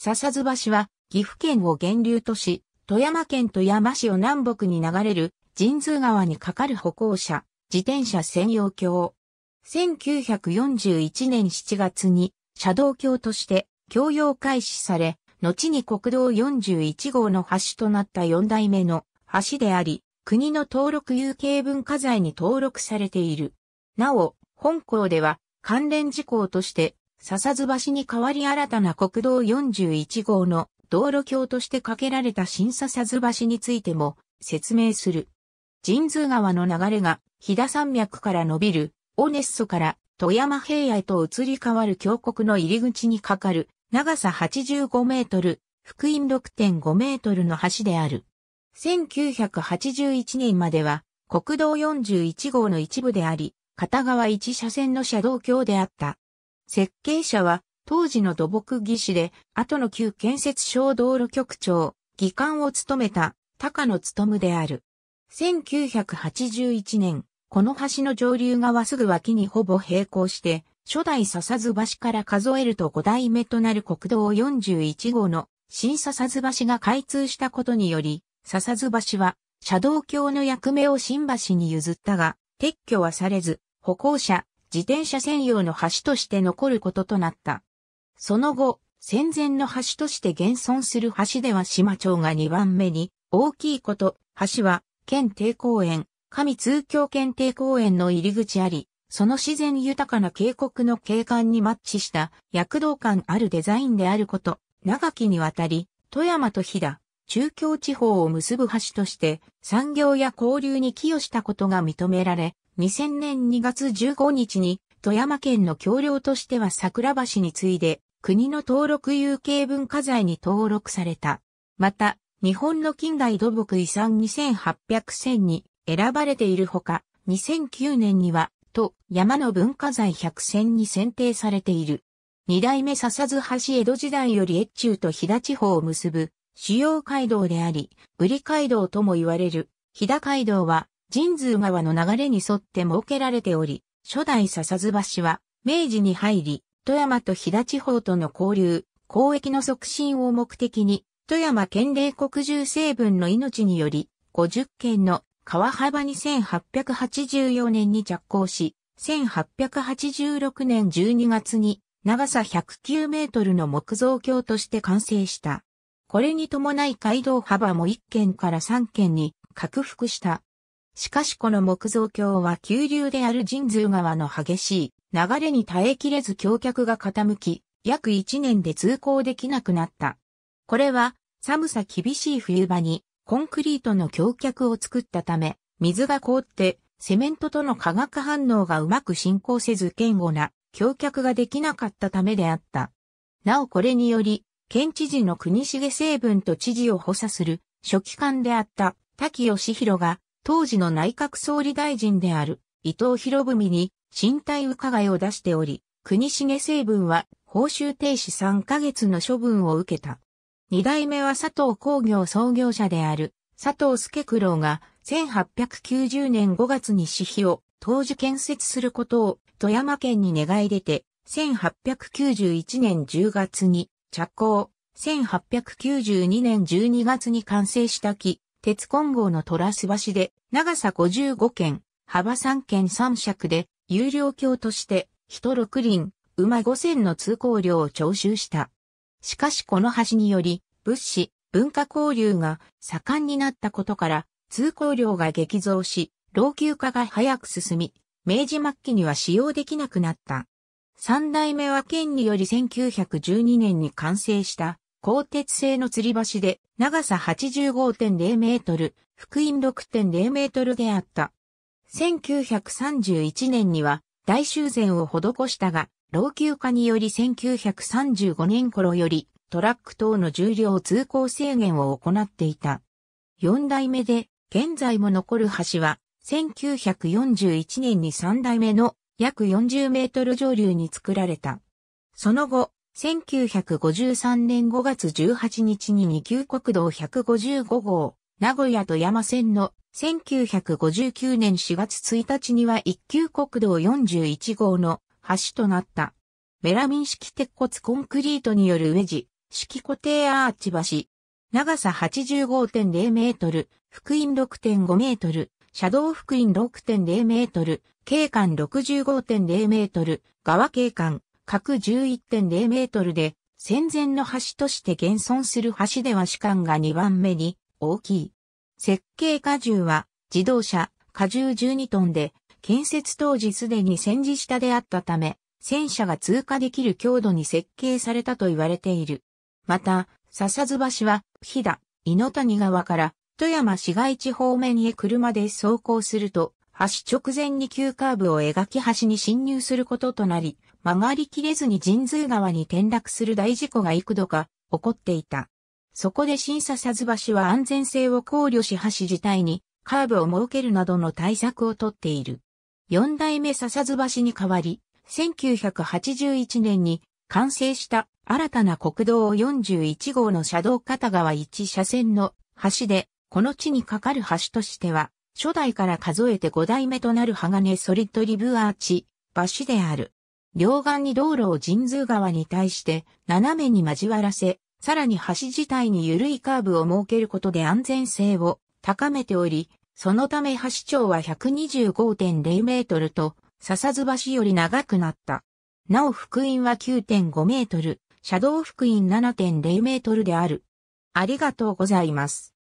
笹津橋は岐阜県を源流とし、富山県富山市を南北に流れる神通川に架かる歩行者、自転車専用橋。1941年7月に車道橋として供用開始され、後に国道41号の橋となった4代目の橋であり、国の登録有形文化財に登録されている。なお、本校では関連事項として笹津橋に代わり新たな国道41号の道路橋として架けられた新笹津橋についても説明する。神通川の流れが飛騨山脈から伸びるオネッソから富山平野へと移り変わる峡谷の入り口にかかる長さ85メートル、福音6.5メートルの橋である。1981年までは国道41号の一部であり、片側1車線の車道橋であった。設計者は当時の土木技師で、後の旧建設省道路局長、議官を務めた高野務である。1981年、この橋の上流側すぐ脇にほぼ並行して、初代笹津橋から数えると5代目となる国道41号の新笹津橋が開通したことにより、笹津橋は車道橋の役目を新橋に譲ったが、撤去はされず、歩行者、自転車専用の橋として残ることとなった。その後、戦前の橋として現存する橋では島町が2番目に大きいこと、橋は県定公園、上通京県定公園の入り口あり、その自然豊かな渓谷の景観にマッチした躍動感あるデザインであること、長きにわたり、富山と飛騨、中京地方を結ぶ橋として産業や交流に寄与したことが認められ、2000年2月15日に富山県の橋梁としては桜橋に次いで国の登録有形文化財に登録された。また、日本の近代土木遺産2800選に選ばれているほか、2009年には、と、山の文化財100選に選定されている。二代目笹津橋江戸時代より越中と飛騨地方を結ぶ主要街道であり、ブリ街道とも言われる、飛騨街道は神通川の流れに沿って設けられており、初代笹津橋は、明治に入り、富山と飛騨地方との交流、交易の促進を目的に、富山県霊国中成分の命により、50軒の川幅に1884年に着工し、1886年12月に長さ109メートルの木造橋として完成した。これに伴い街道幅も1軒から3軒に拡幅した。しかしこの木造橋は急流である神通川の激しい流れに耐えきれず橋脚が傾き、約1年で通行できなくなった。これは寒さ厳しい冬場にコンクリートの橋脚を作ったため、水が凍ってセメントとの化学反応がうまく進行せず堅固な橋脚ができなかったためであった。なおこれにより、県知事の国重成分と知事を補佐する書記官であった滝義弘が当時の内閣総理大臣である伊藤博文に身体伺いを出しており、国重成分は報酬停止3ヶ月の処分を受けた。二代目は佐藤工業創業者である佐藤助九郎が1890年5月に私費を当時建設することを富山県に願い出て、1891年10月に着工、1892年12月に完成した木鉄混合のトラス橋で、長さ55軒、幅3軒3尺で、有料橋として、人6輪、馬5000の通行料を徴収した。しかしこの橋により、物資、文化交流が盛んになったことから、通行量が激増し、老朽化が早く進み、明治末期には使用できなくなった。三代目は県により1912年に完成した鋼鉄製の吊り橋で長さ85.0メートル、福音6.0メートルであった。1931年には大修繕を施したが、老朽化により1935年頃よりトラック等の重量通行制限を行っていた。4代目で、現在も残る橋は、1941年に3代目の約40メートル上流に作られた。その後、1953年5月18日に2級国道155号、名古屋と山線の1959年4月1日には1級国道41号の橋となった。メラミン式鉄骨コンクリートによるウェジ、式固定アーチ橋。長さ85.0メートル、福音6.5メートル、車道福音6.0メートル、景観65.0メートル、川景観角11.0メートルで、戦前の橋として現存する橋では主観が2番目に大きい。設計荷重は自動車荷重12トンで、建設当時すでに戦時下であったため、戦車が通過できる強度に設計されたと言われている。また、笹津橋は、飛騨、猪谷川から富山市街地方面へ車で走行すると、橋直前に急カーブを描き橋に侵入することとなり、曲がりきれずに神通川に転落する大事故が幾度か起こっていた。そこで審査さず橋は安全性を考慮し橋自体にカーブを設けるなどの対策をとっている。四代目笹津橋に代わり、1981年に完成した新たな国道41号の車道片側1車線の橋で、この地に架かる橋としては、初代から数えて5代目となる鋼ソリッドリブアーチ、橋である。両岸に道路を神通川に対して斜めに交わらせ、さらに橋自体に緩いカーブを設けることで安全性を高めており、そのため橋長は125.0メートルと、笹津橋より長くなった。なお福音は9.5メートル、車道福音7.0メートルである。ありがとうございます。